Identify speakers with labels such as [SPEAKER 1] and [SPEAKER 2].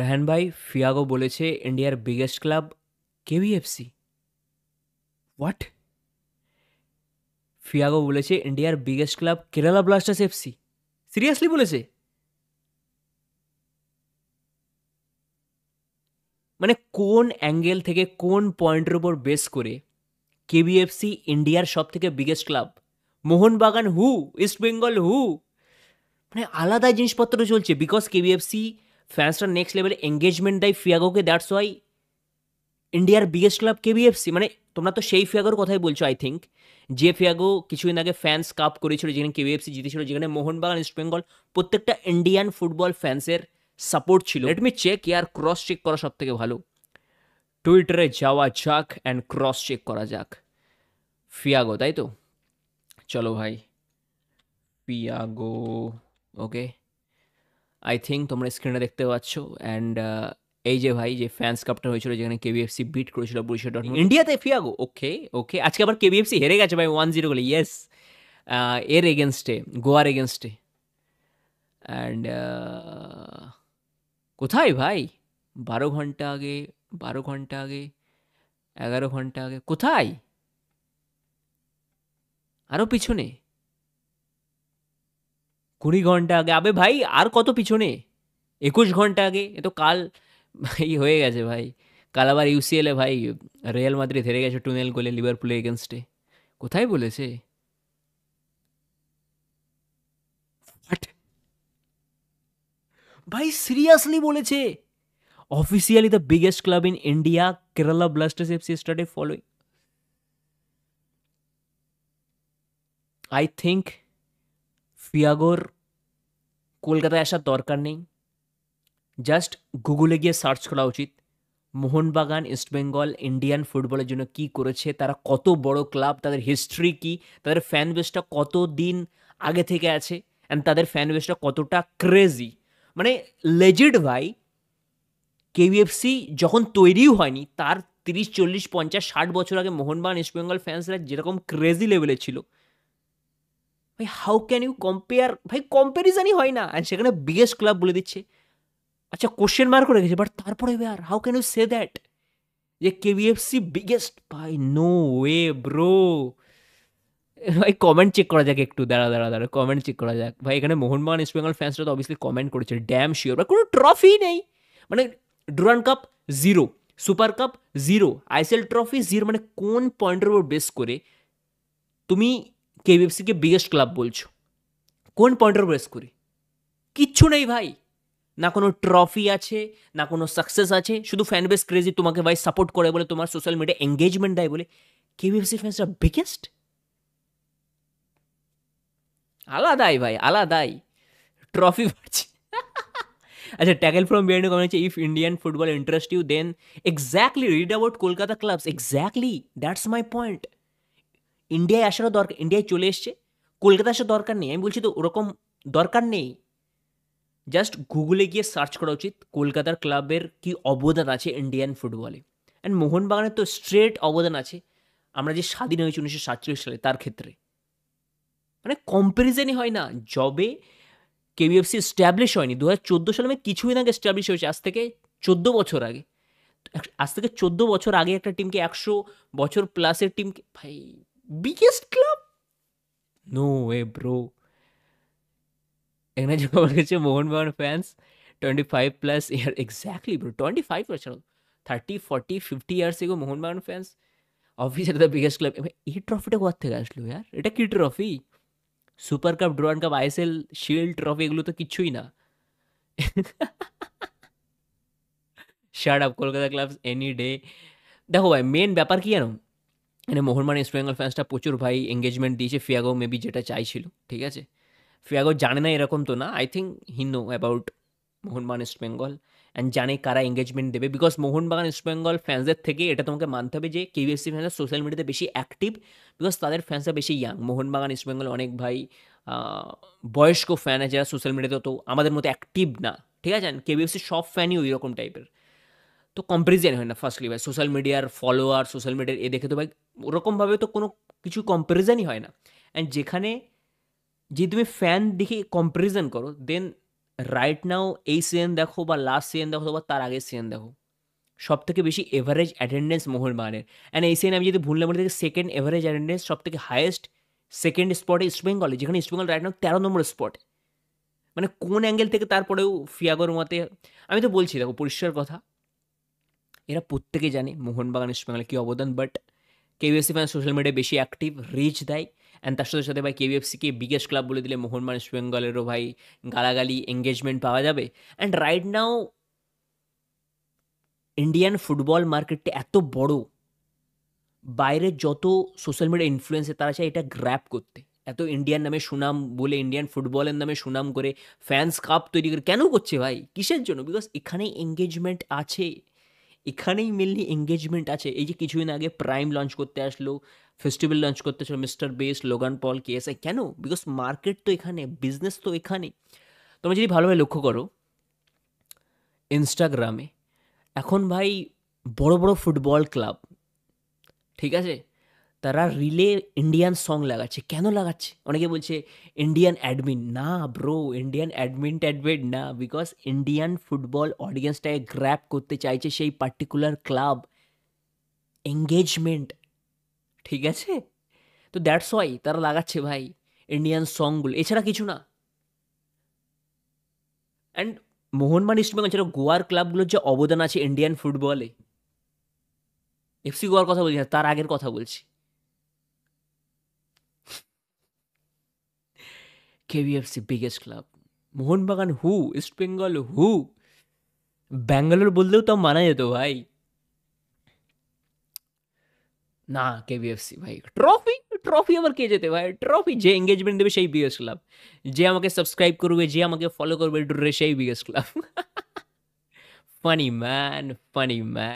[SPEAKER 1] রাহান ভাই ফিয়াগো বলেছে ইন্ডিয়ার বিগেস্ট ক্লাব কেভিএফসি হোয়াট ফিয়াগো বলেছে ইন্ডিয়ার biggest club Kerala Blasters FC seriously বলেছে মানে কোন অ্যাঙ্গেল থেকে কোন পয়েন্টের উপর বেস করে কেবিএফসি ইন্ডিয়ার সব থেকে biggest club Mohun Bagan who East Bengal who মানে আলাদা জিনিসপত্র চলছে বিকজ কেবিএফসি ফ্যান্সরা নেক্সট লেভেলে এঙ্গেজমেন্ট দেয় ফিয়াগোকে দ্যাটস ওয়াই ইন্ডিয়ার বিগেস্ট ক্লাব কেবিএফসি মানে তোমরা তো সেই ফিয়াগোর কথাই বলছো আই থিঙ্ক যে ফিয়াগো কিছুদিন আগে ফ্যান্স কাপ করেছিল যেখানে কেবিএফসি জিতেছিল যেখানে মোহনবাগান ইস্টবেঙ্গল প্রত্যেকটা ইন্ডিয়ান ফুটবল ফ্যান্সের সাপোর্ট ছিল লেট মি চেক ইয়ার ক্রস চেক করা সব থেকে ভালো টুইটারে যাওয়া যাক অ্যান্ড ক্রস চেক করা যাক ফিয়াগো তাই তো চলো ভাই ফিয়াগো ওকে আই থিঙ্ক তোমরা স্ক্রিনে দেখতে পাচ্ছ অ্যান্ড এই যে ভাই যে ফ্যান্স কাপটা হয়েছিল যেখানে কেবিএফসি বিট করেছিল বরিশাল ডট ইন্ডিয়াতে ফিয়াগো ওকে ওকে আজকে আবার কেবিএফসি হেরে গেছে ভাই ওয়ান জিরো গোলে ইয়েস এর এগেনস্টে গোয়ার এগেনস্টে অ্যান্ড কোথায় ভাই বারো ঘন্টা আগে বারো ঘন্টা আগে এগারো ঘন্টা আগে কোথায় আরও পিছনে কুড়ি ঘন্টা আগে আবে ভাই আর কত পিছনে একুশ ঘন্টা আগে এ তো কাল ভাই হয়ে গেছে ভাই কাল আবার ইউসিএলে ভাই রিয়াল মাদ্রিদ হেরে গেছে টুনেল গোলে লিভারপুলের এগেনস্টে কোথায় বলেছে ভাই সিরিয়াসলি বলেছে officially the biggest club in India Kerala Blasters FC স্টার্টে ফলোয়িং আই থিঙ্ক পিয়াগোর কলকাতায় আসার দরকার নেই জাস্ট গুগলে গিয়ে সার্চ করা উচিত মোহনবাগান ইস্টবেঙ্গল ইন্ডিয়ান ফুটবলের জন্য কি করেছে তারা কত বড় ক্লাব তাদের হিস্ট্রি কি তাদের ফ্যান বেসটা কত দিন আগে থেকে আছে অ্যান্ড তাদের ফ্যান বেসটা কতটা ক্রেজি মানে লেজেড ভাই কেভিএফসি যখন তৈরিও হয়নি তার তিরিশ চল্লিশ পঞ্চাশ ষাট বছর আগে মোহনবাগান ইস্টবেঙ্গল ফ্যান্সরা যেরকম ক্রেজি লেভেলে ছিল ভাই হাউ ক্যান ইউ কম্পেয়ার ভাই কম্প্যারিজনই হয় না অ্যান্ড সেখানে বিগেস্ট ক্লাব বলে দিচ্ছে আচ্ছা কোশ্চেন মার্ক করে গেছে বাট তারপরে আর how can you say that যে কেভিএফসি বিগেস্ট ভাই নো ওয়ে ব্রো ভাই কমেন্ট চেক করা যাক একটু দাঁড়া দাঁড়া দাঁড়া কমেন্ট চেক করা যাক ভাই এখানে মোহনবাগান ইস্ট বেঙ্গল ফ্যান্সরা তো অবভিয়াসলি কমেন্ট করেছে ড্যাম শিওর বা কোনো ট্রফি নেই মানে Durand cup zero super cup zero ISL trophy zero মানে কোন পয়েন্টের উপর বেস করে তুমি কেবিএফসিকে বিগেস্ট ক্লাব বলছো কোন পয়েন্টের কন্ট্রোভার্স করি কিচ্ছু নেই ভাই না কোনো ট্রফি আছে না কোনো সাকসেস আছে শুধু ফ্যান বেস ক্রেজি তোমাকে ভাই সাপোর্ট করে বলে তোমার সোশ্যাল মিডিয়া এঙ্গেজমেন্ট দেয় বলে কেবিএফসি ফ্যান্সরা বিগেস্ট আলাদাই ভাই আলাদাই ট্রফি পাচ্ছে আচ্ছা ট্যাকেল ফ্রম বিহাইন্ড কমে হচ্ছে if Indian football interest you then exactly read about Kolkata clubs exactly that's my point ইন্ডিয়ায় আসারও দরকার ইন্ডিয়ায় চলে এসছে কলকাতা আসার দরকার নেই আমি বলছি তো ওরকম দরকার নেই জাস্ট গুগলে গিয়ে সার্চ করা উচিত কলকাতার ক্লাবের কি অবদান আছে ইন্ডিয়ান ফুটবলে অ্যান্ড মোহনবাগানের তো স্ট্রেট অবদান আছে আমরা যে স্বাধীন হয়েছি উনিশশো সাতচল্লিশ সালে তার ক্ষেত্রে মানে কম্প্যারিজনই হয় না জবে কেবিএফসি স্ট্যাবলিশ হয়নি দু হাজার চোদ্দো সালে মানে কিছুই না আগে স্ট্যাবলিশ হয়েছে আজ থেকে চোদ্দো বছর আগে আজ থেকে চোদ্দো বছর আগে একটা টিমকে একশো বছর প্লাসের টিমকে ভাই biggest club? No way, bro. Agna Djokovic Mohan Bagan fans 25 plus year exactly bro 25 years old 30 40 50 years ago Mohan Bagan fans officer the biggest club ये ট্রফিটা কোথা থেকে আসলো यार এটা কি trophy super cup Durand cup ISL shield trophy এগুলো তো কিচ্ছুই না shut up Kolkata clubs any day দেখো ভাই মেন ব্যাপার কি জানো এখানে মোহনমান ইস্ট বেঙ্গল ফ্যান্সটা প্রচুর ভাই এঙ্গেজমেন্ট দিয়েছে ফিয়াগো মেবি যেটা চাইছিল ঠিক আছে ফিয়াগো জানে না এরকম তো না I think he know about Mohun Bagan East Bengal and জানে কারা এঙ্গেজমেন্ট দেবে বিকজ মোহনবাগান ইস্ট বেঙ্গল ফ্যান্সদের থেকে এটা তোমাকে মানতে হবে যে কেবিএসসি ফ্যান্সরা সোশ্যাল মিডিয়াতে বেশি অ্যাক্টিভ বিকজ তাদের ফ্যান্সরা বেশি ইয়াং মোহনবাগান ইস্ট বেঙ্গল অনেক ভাই বয়স্ক ফ্যান আছে যারা সোশ্যাল মিডিয়াতে তো আমাদের মতো অ্যাক্টিভ না ঠিক আছে কেবিএফসি সব ফ্যানই ওই রকম টাইপের তো কম্পারিজনই হয় না ফার্স্টলি ভাই সোশ্যাল মিডিয়ার ফলোয়ার সোশ্যাল মিডিয়ার এ দেখে তো ভাই ওরকমভাবে তো কোনো কিছু কম্পারিজনই হয় না অ্যান্ড যেখানে যে তুমি ফ্যান দেখে কম্পারিজন করো দেন রাইট নাও এই সিজন দেখো বা লাস্ট সিজন দেখো বা তার আগের সিজন দেখো সব থেকে বেশি এভারেজ অ্যাটেন্ডেন্স মোহনবাগানের অ্যান্ড এই সিজন আমি যদি ভুল নাম্বার থেকে সেকেন্ড এভারেজ অ্যাটেন্ডেন্স সব থেকে হায়েস্ট সেকেন্ড স্পটে ইস্টবেঙ্গলে যেখানে ইস্টবেঙ্গল রাইট নাও তেরো নম্বর স্পট মানে কোন অ্যাঙ্গেল থেকে তারপরেও ফিয়াগর মতে আমি তো বলছি দেখো পরিষ্কার কথা এরা প্রত্যেকে জানে মোহনবাগান ইস্টবেঙ্গলের কী অবদান বাট কেবিএফসি ফ্যান সোশ্যাল মিডিয়ায় বেশি অ্যাক্টিভ রিচ দেয় অ্যান্ড তার সাথে সাথে ভাই কেবিএফসিকে বিগেস্ট ক্লাব বলে দিলে মোহনবাগান ইস্টবেঙ্গলেরও ভাই গালাগালি এঙ্গেজমেন্ট পাওয়া যাবে and right now Indian football মার্কেটটা এত বড় বাইরের যত সোশ্যাল মিডিয়া ইনফ্লুয়েন্সে তারা চায় এটা গ্র্যাপ করতে এত ইন্ডিয়ান নামে সুনাম বলে ইন্ডিয়ান ফুটবলের নামে সুনাম করে ফ্যান্স কাপ তৈরি করে কেন করছে ভাই কিসের জন্য বিকজ এখানে এঙ্গেজমেন্ট আছে এখানেই মেনলি এঙ্গেজমেন্ট আছে এই যে কিছুদিন আগে প্রাইম লঞ্চ করতে আসলো ফেস্টিভ্যাল লঞ্চ করতে আসলো mister Beast Logan Paul KSI কেন বিকজ মার্কেট তো এখানে বিজনেস তো এখানেই তোমরা যদি ভালোভাবে লক্ষ্য করো ইনস্টাগ্রামে এখন ভাই বড় বড় ফুটবল ক্লাব ঠিক আছে তারা রিলে ইন্ডিয়ান সং লাগাচ্ছে কেন লাগাচ্ছে অনেকে বলছে ইন্ডিয়ান অ্যাডমিন না ব্রো ইন্ডিয়ান অ্যাডমিন ট্যাডমিন না বিকজ ইন্ডিয়ান ফুটবল অডিয়েন্সটাকে গ্র্যাপ করতে চাইছে সেই পার্টিকুলার ক্লাব এঙ্গেজমেন্ট ঠিক আছে তো দ্যাটস ওয়াই তারা লাগাচ্ছে ভাই ইন্ডিয়ান সংগুলো এছাড়া কিছু না অ্যান্ড ইস্ট ইস্টবেঙ্গল ছাড়া গোয়ার ক্লাবগুলোর যে অবদান আছে ইন্ডিয়ান ফুটবলে এফসি গোয়ার কথা বলছি না তার আগের কথা বলছি KVFC biggest club Mohun Bagan who East Bengal who Bangalore বললেও তো মানা যেত ভাই না কেভিএফসি ভাই ট্রফি ট্রফি আবার কে যেতে ভাই ট্রফি যে এঙ্গেজমেন্ট দেবে সেই বিগেস্ট ক্লাব যে আমাকে সাবস্ক্রাইব করবে যে আমাকে ফলো করবে সেই biggest club funny man funny man